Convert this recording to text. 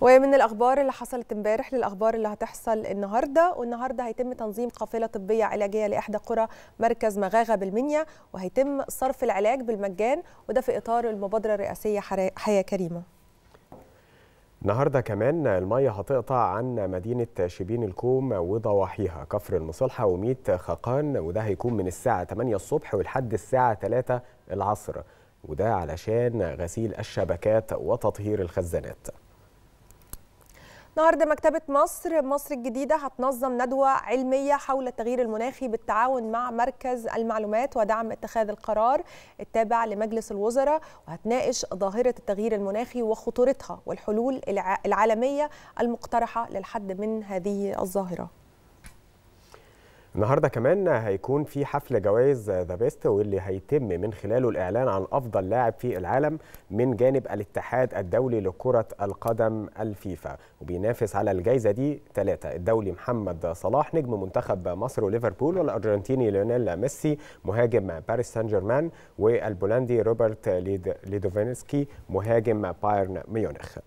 ومن الاخبار اللي حصلت امبارح للاخبار اللي هتحصل النهارده والنهارده هيتم تنظيم قافله طبيه علاجيه لاحدى قرى مركز مغاغه بالمنيا وهيتم صرف العلاج بالمجان وده في اطار المبادره الرئاسيه حياه كريمه النهارده كمان الميه هتقطع عن مدينه شبين الكوم وضواحيها كفر المصلحه وميت خاقان وده هيكون من الساعه 8 الصبح ولحد الساعه 3 العصر وده علشان غسيل الشبكات وتطهير الخزانات النهارده مكتبة مصر مصر الجديدة هتنظم ندوة علمية حول التغيير المناخي بالتعاون مع مركز المعلومات ودعم اتخاذ القرار التابع لمجلس الوزراء وهتناقش ظاهرة التغيير المناخي وخطورتها والحلول العالمية المقترحة للحد من هذه الظاهرة النهارده كمان هيكون في حفل جوائز ذا بيست واللي هيتم من خلاله الاعلان عن افضل لاعب في العالم من جانب الاتحاد الدولي لكره القدم الفيفا وبينافس على الجائزه دي ثلاثه الدولي محمد صلاح نجم منتخب مصر وليفربول والارجنتيني ليونيل ميسي مهاجم باريس سان جيرمان والبولندي روبرت ليدوفينسكي مهاجم بايرن ميونخ